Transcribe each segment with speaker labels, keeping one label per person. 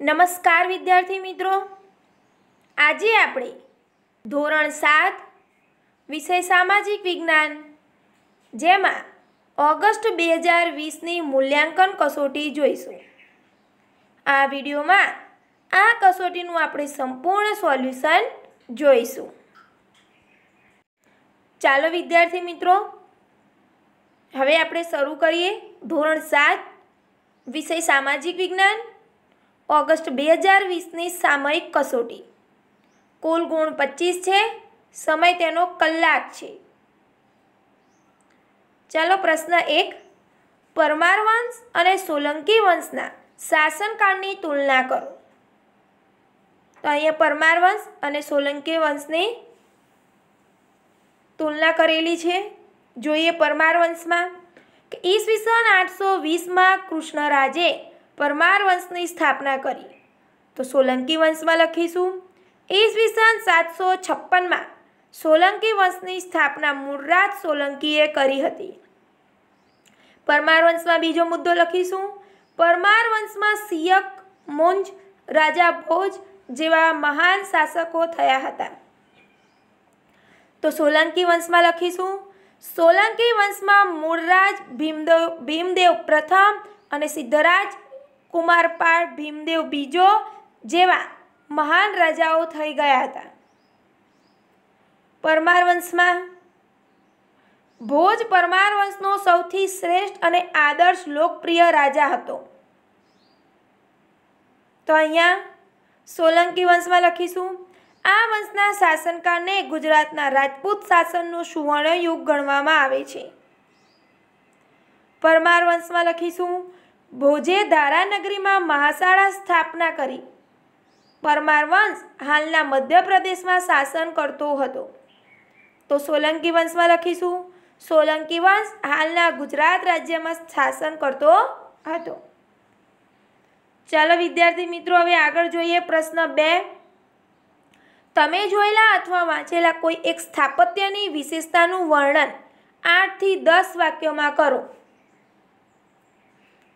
Speaker 1: નમસ્કાર વિદ્યાર્થી મિત્રો આજે આપણે ધોરણ સાત વિષય સામાજિક વિજ્ઞાન જેમાં ઓગસ્ટ બે હજાર વીસની મૂલ્યાંકન કસોટી જોઈશું આ વિડીયોમાં આ કસોટીનું આપણે સંપૂર્ણ સોલ્યુશન જોઈશું ચાલો વિદ્યાર્થી મિત્રો હવે આપણે શરૂ કરીએ ધોરણ સાત વિષય સામાજિક વિજ્ઞાન ઓગસ્ટ બે હજાર વીસની સામયિક કસોટી કુલ ગુણ પચીસ છે સમય તેનો કલાક છે ચાલો પ્રશ્ન એક પરમાર વંશ અને સોલંકી વંશના શાસનકાળની તુલના કરો તો અહીંયા પરમાર વંશ અને સોલંકી વંશની તુલના કરેલી છે જોઈએ પરમાર વંશમાં કે ઈસવીસન આઠસો વીસમાં કૃષ્ણરાજે પરમાર વંશની સ્થાપના કરી તો સોલંકી વંશમાં લખીશું ઈસવીસન સાતસો છપ્પનમાં સોલંકી વંશની સ્થાપના મૂળરાજ સોલંકીએ કરી હતી પરમાર વંશમાં બીજો મુદ્દો લખીશું પરમાર વંશમાં સિયક મુંજ રાજા ભોજ જેવા મહાન શાસકો થયા હતા તો સોલંકી વંશમાં લખીશું સોલંકી વંશમાં મૂળરાજ ભીમદેવ ભીમદેવ પ્રથમ અને સિદ્ધરાજ કુમારપાળ ભીમદેવ બીજો જેવા મહાન રાજાઓ થઈ ગયા હતા પરમાર વંશમાં ભોજ પરમાર વંશનો સૌથી શ્રેષ્ઠ અને આદર્શ લોકપ્રિય રાજા હતો તો અહીંયા સોલંકી વંશમાં લખીશું આ વંશના શાસનકાળને ગુજરાતના રાજપૂત શાસનનું યુગ ગણવામાં આવે છે પરમાર વંશમાં લખીશું ભોજે ધારાનગરીમાં મહાશાળા સ્થાપના કરી પરમાર વંશ હાલના મધ્યપ્રદેશમાં શાસન કરતો હતો તો સોલંકી વંશમાં લખીશું સોલંકી વંશ હાલના ગુજરાત રાજ્યમાં શાસન કરતો હતો ચાલો વિદ્યાર્થી મિત્રો હવે આગળ જોઈએ પ્રશ્ન બે તમે જોયેલા અથવા વાંચેલા કોઈ એક સ્થાપત્યની વિશેષતાનું વર્ણન આઠથી દસ વાક્યોમાં કરો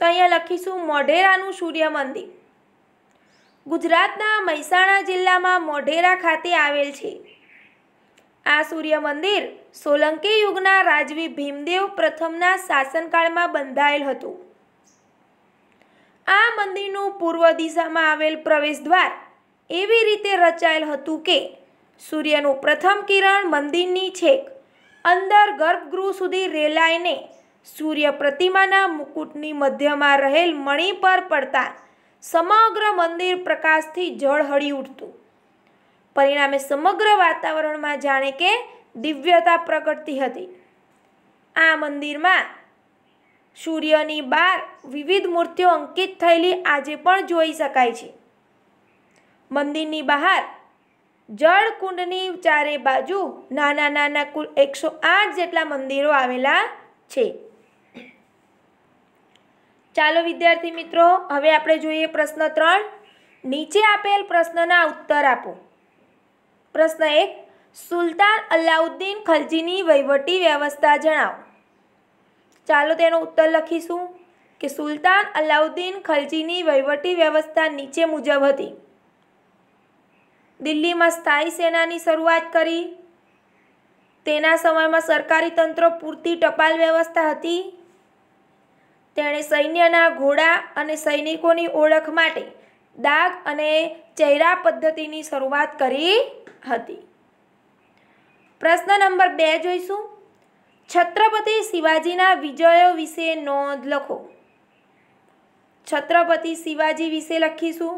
Speaker 1: તો અહીંયા લખીશું મોઢેરાનું સૂર્ય મંદિર ગુજરાતના મહેસાણા જિલ્લામાં મોઢેરા ખાતે આવેલ છે આ સૂર્ય મંદિર સોલંકી યુગના રાજવી ભીમદેવ પ્રથમના શાસનકાળમાં બંધાયેલ હતું આ મંદિરનું પૂર્વ દિશામાં આવેલ પ્રવેશ દ્વાર એવી રીતે રચાયેલ હતું કે સૂર્યનું પ્રથમ કિરણ મંદિરની છેક અંદર ગર્ભગૃહ સુધી રેલાઈને સૂર્ય પ્રતિમાના મુકુટની મધ્યમાં રહેલ મણિ પર પડતા સમગ્ર મંદિર પ્રકાશથી ઝળહળી ઉઠતું પરિણામે સમગ્ર વાતાવરણમાં જાણે કે દિવ્યતા પ્રગટતી હતી આ મંદિરમાં સૂર્યની બાર વિવિધ મૂર્તિઓ અંકિત થયેલી આજે પણ જોઈ શકાય છે મંદિરની બહાર જળકુંડની ચારે બાજુ નાના નાના કુલ એકસો આઠ જેટલા મંદિરો આવેલા છે ચાલો વિદ્યાર્થી મિત્રો હવે આપણે જોઈએ પ્રશ્ન ત્રણ નીચે આપેલ પ્રશ્નના ઉત્તર આપો પ્રશ્ન એક સુલતાન અલાઉદ્દીન ખલજીની વહીવટી વ્યવસ્થા જણાવો ચાલો તેનો ઉત્તર લખીશું કે સુલતાન અલાઉદ્દીન ખલજીની વહીવટી વ્યવસ્થા નીચે મુજબ હતી દિલ્હીમાં સ્થાયી સેનાની શરૂઆત કરી તેના સમયમાં સરકારી તંત્ર પૂરતી ટપાલ વ્યવસ્થા હતી તેણે સૈન્યના ઘોડા અને સૈનિકોની ઓળખ માટે દાગ અને ચહેરા પદ્ધતિની શરૂઆત કરી હતી પ્રશ્ન નંબર બે જોઈશું છત્રપતિ શિવાજીના વિજયો વિશે નોંધ લખો છત્રપતિ શિવાજી વિશે લખીશું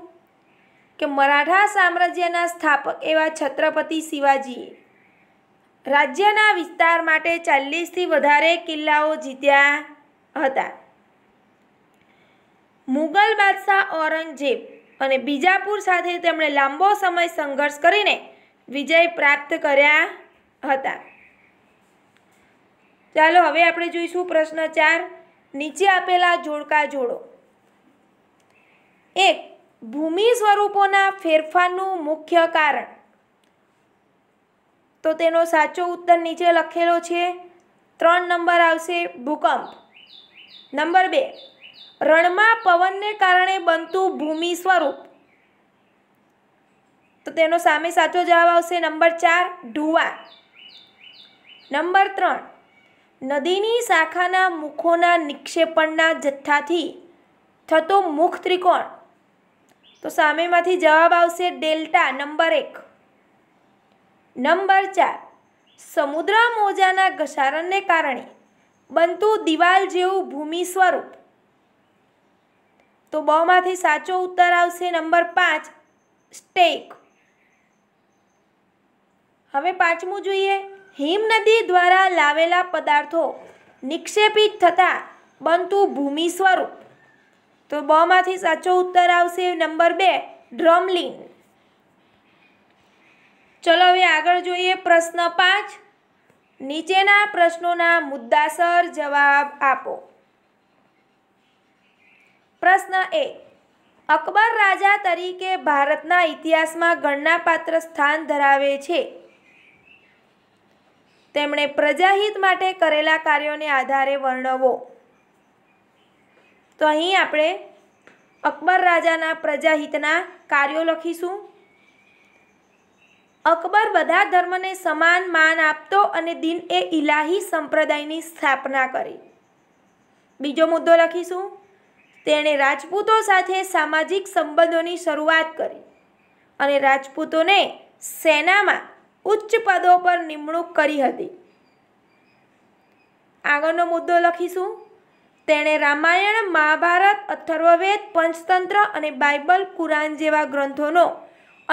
Speaker 1: કે મરાઠા સામ્રાજ્યના સ્થાપક એવા છત્રપતિ શિવાજીએ રાજ્યના વિસ્તાર માટે ચાલીસથી વધારે કિલ્લાઓ જીત્યા હતા મુગલ બાદશાહ ઔરંગઝેબ અને બીજાપુર સાથે તેમણે લાંબો સમય સંઘર્ષ કરીને વિજય પ્રાપ્ત કર્યા હતા ચાલો હવે આપણે જોઈશું પ્રશ્ન ચાર નીચે આપેલા જોડકા જોડો એક ભૂમિ સ્વરૂપોના ફેરફારનું મુખ્ય કારણ તો તેનો સાચો ઉત્તર નીચે લખેલો છે ત્રણ નંબર આવશે ભૂકંપ નંબર બે રણમાં પવનને કારણે બનતું ભૂમિ સ્વરૂપ તો તેનો સામે સાચો જવાબ આવશે નંબર ચાર ઢુવા નંબર ત્રણ નદીની શાખાના મુખોના નિક્ષેપણના જથ્થાથી થતો મુખ ત્રિકોણ તો સામેમાંથી જવાબ આવશે ડેલ્ટા નંબર એક નંબર ચાર સમુદ્ર મોજાના ઘસારણને કારણે બનતું દિવાલ જેવું ભૂમિ સ્વરૂપ તો બમાંથી સાચો ઉત્તર આવશે નંબર પાંચ સ્ટેક હવે પાંચમું જોઈએ હિમ નદી દ્વારા લાવેલા પદાર્થો નિક્ષેપિત થતા બનતું ભૂમિ સ્વરૂપ તો બમાંથી સાચો ઉત્તર આવશે નંબર બે ડ્રમલિન ચલો હવે આગળ જોઈએ પ્રશ્ન પાંચ નીચેના પ્રશ્નોના મુદ્દાસર જવાબ આપો પ્રશ્ન એ અકબર રાજા તરીકે ભારતના ઇતિહાસમાં ગણનાપાત્ર સ્થાન ધરાવે છે તેમણે પ્રજાહિત માટે કરેલા કાર્યોને આધારે વર્ણવો તો અહીં આપણે અકબર રાજાના પ્રજાહિતના કાર્યો લખીશું અકબર બધા ધર્મને સમાન માન આપતો અને દિન એ ઇલાહી સંપ્રદાયની સ્થાપના કરી બીજો મુદ્દો લખીશું તેણે રાજપૂતો સાથે સામાજિક સંબંધોની શરૂઆત કરી અને રાજપૂતોને સેનામાં ઉચ્ચ પદો પર નિમણૂક કરી હતી આગળનો મુદ્દો લખીશું તેણે રામાયણ મહાભારત અથર્વવેદ પંચતંત્ર અને બાઇબલ કુરાન જેવા ગ્રંથોનો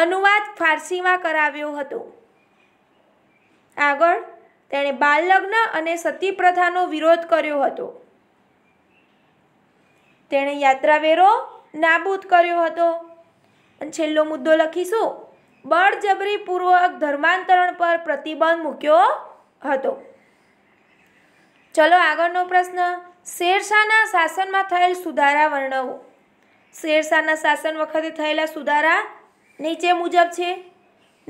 Speaker 1: અનુવાદ ફારસીમાં કરાવ્યો હતો આગળ તેણે બાળ અને સતી પ્રથાનો વિરોધ કર્યો હતો તેણે યાત્રાવેરો નાબૂદ કર્યો હતો અને છેલ્લો મુદ્દો લખીશું બળજબરીપૂર્વક ધર્માંતરણ પર પ્રતિબંધ મૂક્યો હતો ચલો આગળનો પ્રશ્ન શેરશાહના શાસનમાં થયેલ સુધારા વર્ણવો શેરશાહના શાસન વખતે થયેલા સુધારા નીચે મુજબ છે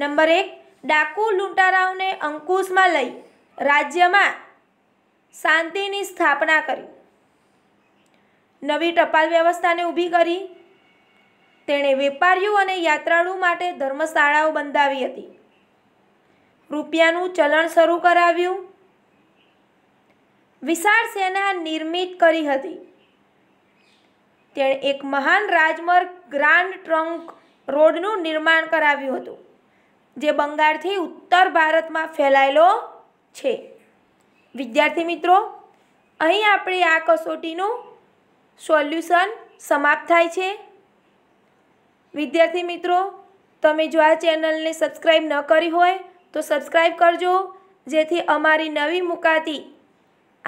Speaker 1: નંબર એક ડાકુ લૂંટારાઓને અંકુશમાં લઈ રાજ્યમાં શાંતિની સ્થાપના કરી નવી ટપાલ વ્યવસ્થાને ઊભી કરી તેણે વેપારીઓ અને યાત્રાળુ માટે ધર્મશાળાઓ બંધાવી હતી રૂપિયાનું ચલણ શરૂ કરાવ્યું વિશાળ સેના નિર્મિત કરી હતી તેણે એક મહાન રાજમાર્ગ ગ્રાન્ડ ટ્રંક રોડનું નિર્માણ કરાવ્યું હતું જે બંગાળથી ઉત્તર ભારતમાં ફેલાયેલો છે વિદ્યાર્થી મિત્રો અહીં આપણી આ કસોટીનું સોલ્યુશન સમાપ્ત થાય છે વિદ્યાર્થી મિત્રો તમે જો આ ચેનલને સબસ્ક્રાઈબ ન કરી હોય તો સબસ્ક્રાઈબ કરજો જેથી અમારી નવી મુકાતી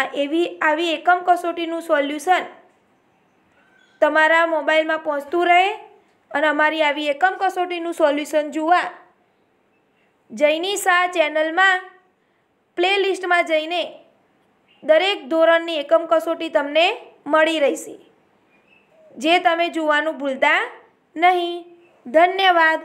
Speaker 1: આ એવી આવી એકમ કસોટીનું સોલ્યુશન તમારા મોબાઈલમાં પહોંચતું રહે અને અમારી આવી એકમ કસોટીનું સોલ્યુશન જુઓ જયની શાહ ચેનલમાં પ્લેલિસ્ટમાં જઈને દરેક ધોરણની એકમ કસોટી તમને મળી રહેશે જે તમે જોવાનું ભૂલતા નહીં ધન્યવાદ